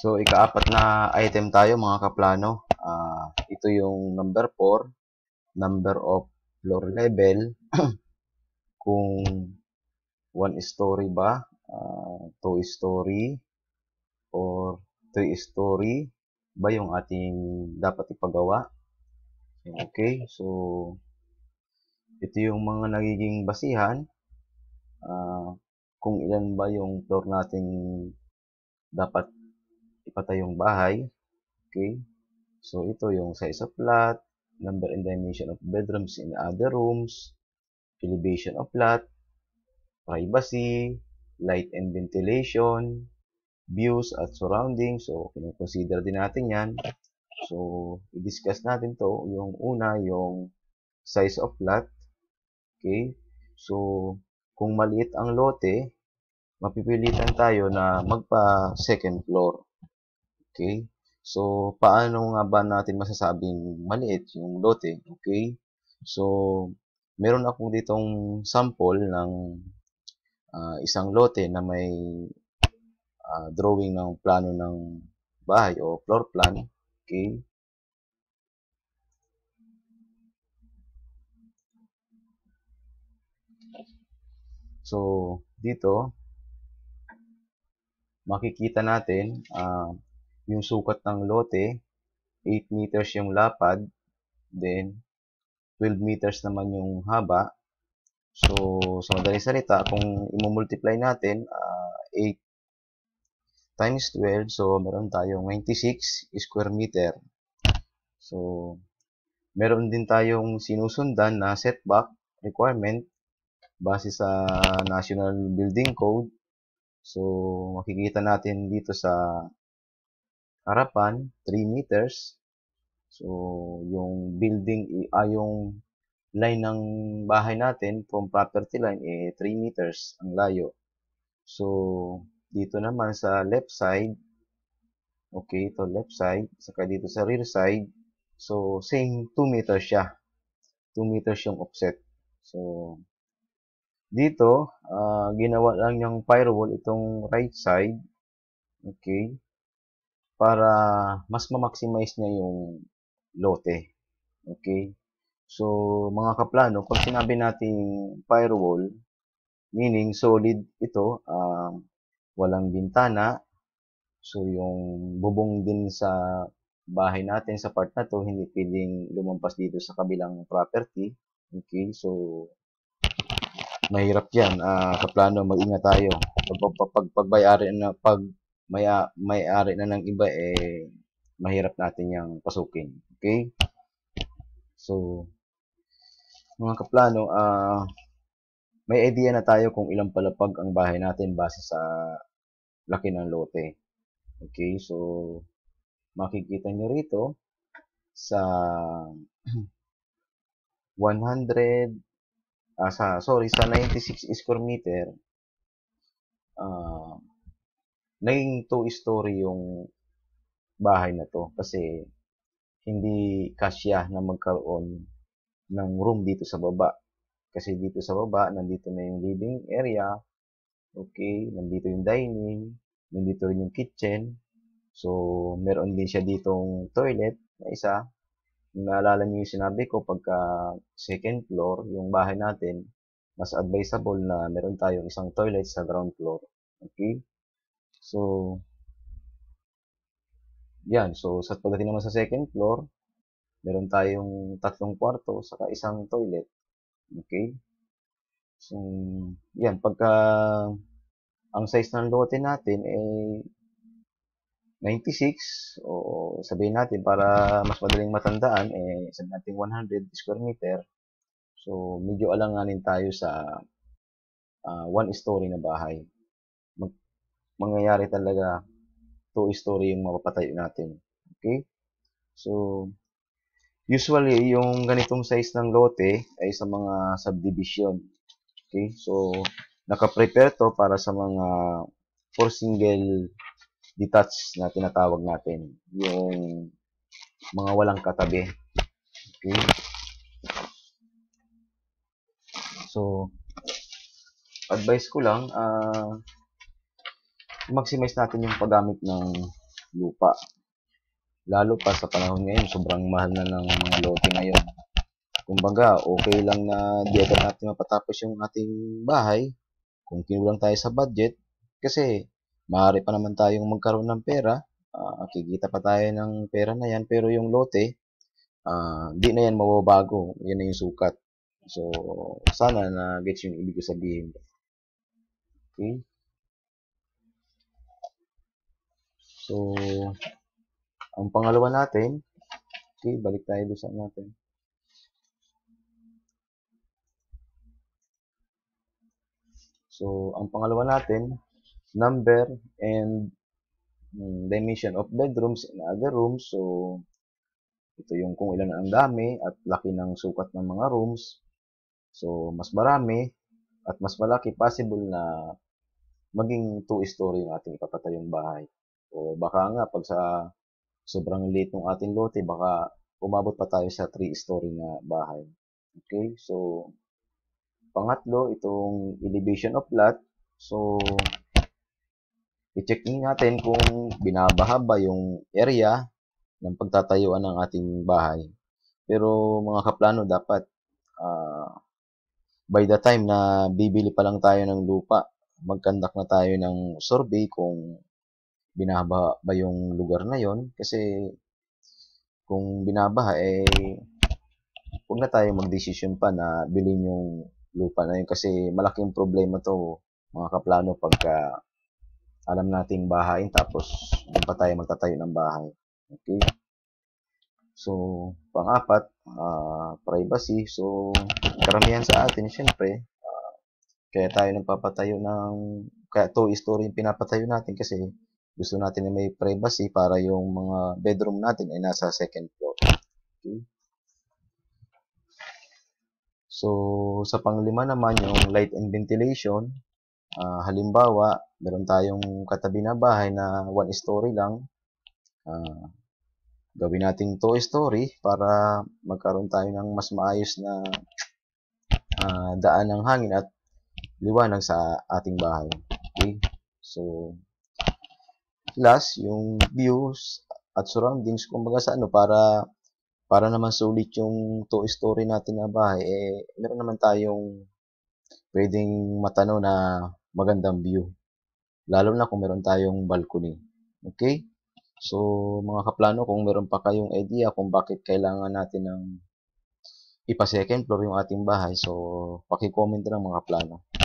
So, ikaapat na item tayo mga kaplano. Uh, ito yung number 4, number of floor level. Kung 1 story ba, uh, two story, or 3 story ba yung ating dapat ipagawa. Okay, so ito yung mga nagiging basihan. Uh, kung ilan ba yung floor nating dapat yung bahay. Okay? So, ito yung size of lot, number and dimension of bedrooms in other rooms, elevation of lot, privacy, light and ventilation, views at surroundings. So, kinoconsider din natin yan. So, i-discuss natin to. Yung una, yung size of lot. Okay? So, kung maliit ang lote, mapipilitan tayo na magpa second floor. Okay? So, paano nga ba natin masasabing maliit yung lote? Okay? So, meron akong ditong sample ng uh, isang lote na may uh, drawing ng plano ng bahay o floor plan. Okay? So, dito, makikita natin uh, yung sukat ng lote, 8 meters yung lapad, then 12 meters naman yung haba. So, sa madaling salita, kung imumultiply natin, uh, ah, 8 times 12, so meron tayong 96 square meter. So, meron din tayong sinusundan na setback requirement base sa National Building Code. So, makikita natin dito sa harapan 3 meters. So yung building ah, yung line ng bahay natin from property line eh 3 meters ang layo. So dito naman sa left side okay, to left side saka dito sa rear side so same 2 meters siya. 2 meters yung offset. So dito, uh, ginawa lang yung firewall itong right side. Okay para mas ma-maximize niya yung lote. Okay? So, mga kaplano, kung sinabi nating firewall, meaning solid ito, uh, walang bintana, so yung bubong din sa bahay natin, sa part na to, hindi pwedeng lumampas dito sa kabilang property. Okay, so mahirap yan. Uh, kaplano, mag-ingat tayo. Pagpagbayaran na, pag may, ah, may ari na ng iba, eh, mahirap natin yung pasukin. Okay? So, mga kaplano, ah, uh, may idea na tayo kung ilang palapag ang bahay natin base sa laki ng lote. Okay, so makikita nyo rito sa 100 ah, sa sorry sa 96 square meter ah, uh, naging two-story yung bahay na to kasi hindi kasya na magkaroon ng room dito sa baba. Kasi dito sa baba, nandito na yung living area. Okay, nandito yung dining, nandito rin yung kitchen. So, meron din siya ditong toilet na isa. Kung naalala niyo yung sinabi ko, pagka second floor, yung bahay natin, mas advisable na meron tayong isang toilet sa ground floor. Okay? So, yan. So, sa pagdating naman sa second floor, meron tayong tatlong kwarto, saka isang toilet. Okay? So, yan. Pagka ang size ng lote natin ay eh, 96 o sabihin natin para mas madaling matandaan eh sabihin natin 100 square meter so medyo alanganin tayo sa uh, one story na bahay Mag mangyayari talaga two story yung mapapatayo natin. Okay? So, usually, yung ganitong size ng lote ay sa mga subdivision. Okay? So, naka-prepare to para sa mga four single detached na tinatawag natin. Yung mga walang katabi. Okay? So, advice ko lang, ah, uh, maximize natin yung paggamit ng lupa. Lalo pa sa panahon ngayon, sobrang mahal na ng mga lote ngayon. Kumbaga, okay lang na di natin mapatapos yung ating bahay kung kinulang tayo sa budget kasi maaari pa naman tayong magkaroon ng pera, uh, kikita pa tayo ng pera na yan pero yung lote, uh, di na yan mababago. Yan na yung sukat. So, sana na gets yung ibig ko sabihin. Okay? So, ang pangalawa natin, okay, balik tayo doon sa ano natin. So, ang pangalawa natin, number and mm, dimension of bedrooms and other rooms. So, ito yung kung ilan ang dami at laki ng sukat ng mga rooms. So, mas marami at mas malaki possible na maging two-story ang ating ipapatayong bahay. O baka nga, pag sa sobrang liit ng ating lote, baka umabot pa tayo sa 3-story na bahay. Okay, so pangatlo, itong elevation of lot. So, i-check natin kung binabaha ba yung area ng pagtatayuan ng ating bahay. Pero mga kaplano, dapat uh, by the time na bibili pa lang tayo ng lupa, magkandak na tayo ng survey kung binabaha ba yung lugar na yon kasi kung binabaha eh huwag na tayo magdesisyon pa na bilhin yung lupa na yun kasi malaking problema to mga kaplano pagka alam nating bahayin tapos doon pa tayo magtatayo ng bahay. Okay? So, pang-apat, uh, privacy. So, karamihan sa atin, syempre, uh, kaya tayo nagpapatayo ng, kaya two-story yung pinapatayo natin kasi gusto natin na may privacy para yung mga bedroom natin ay nasa second floor. Okay. So, sa panglima naman, yung light and ventilation. Uh, halimbawa, meron tayong katabi na bahay na one story lang. Uh, gawin nating two story para magkaroon tayo ng mas maayos na uh, daan ng hangin at liwanag sa ating bahay. Okay? So, plus yung views at surroundings kumbaga sa ano para para naman sulit yung two story natin na bahay eh meron naman tayong pwedeng matanaw na magandang view lalo na kung meron tayong balcony okay so mga kaplano kung meron pa kayong idea kung bakit kailangan natin ng ipa second floor yung ating bahay so paki-comment na mga kaplano